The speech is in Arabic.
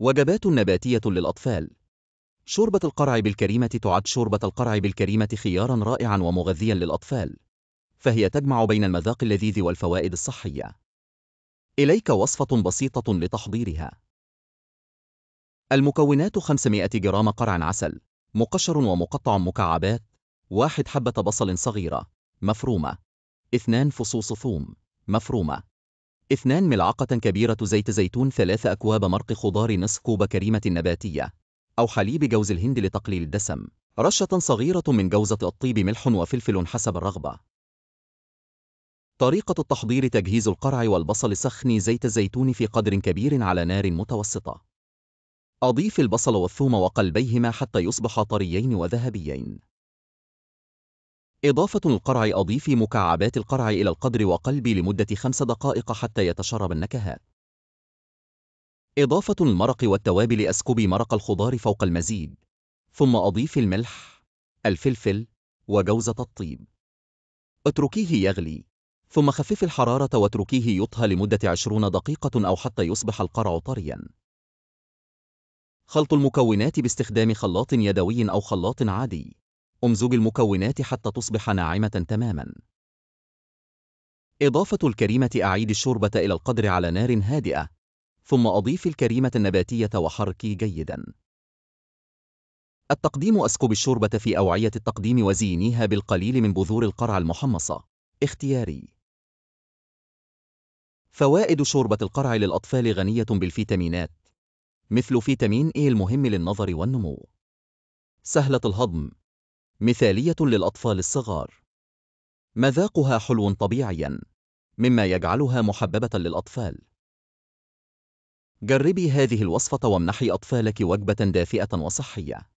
وجبات نباتية للأطفال شوربة القرع بالكريمة تعد شوربة القرع بالكريمة خيارا رائعا ومغذيا للأطفال فهي تجمع بين المذاق اللذيذ والفوائد الصحية إليك وصفة بسيطة لتحضيرها المكونات 500 جرام قرع عسل مقشر ومقطع مكعبات واحد حبة بصل صغيرة مفرومة اثنان فصوص ثوم مفرومة 2 ملعقة كبيرة زيت زيتون 3 أكواب مرق خضار نصف كوب كريمة نباتية أو حليب جوز الهند لتقليل الدسم رشة صغيرة من جوزة الطيب ملح وفلفل حسب الرغبة طريقة التحضير تجهيز القرع والبصل سخني زيت الزيتون في قدر كبير على نار متوسطة أضيف البصل والثوم وقلبيهما حتى يصبح طريين وذهبيين إضافة القرع أضيف مكعبات القرع إلى القدر وقلب لمدة خمس دقائق حتى يتشرب النكهات. إضافة المرق والتوابل أسكب مرق الخضار فوق المزيج، ثم أضيف الملح، الفلفل، وجوزة الطيب. اتركيه يغلي، ثم خفف الحرارة واتركيه يطهى لمدة عشرون دقيقة أو حتى يصبح القرع طرياً. خلط المكونات باستخدام خلاط يدوي أو خلاط عادي. امزج المكونات حتى تصبح ناعمة تماما. إضافة الكريمة أعيد الشوربة إلى القدر على نار هادئة، ثم أضيف الكريمة النباتية وحركي جيدا. التقديم أسكب الشوربة في أوعية التقديم وزينيها بالقليل من بذور القرع المحمصة. اختياري. فوائد شوربة القرع للأطفال غنية بالفيتامينات، مثل فيتامين إي المهم للنظر والنمو. سهلة الهضم، مثالية للأطفال الصغار مذاقها حلو طبيعيا مما يجعلها محببة للأطفال جربي هذه الوصفة وامنحي أطفالك وجبة دافئة وصحية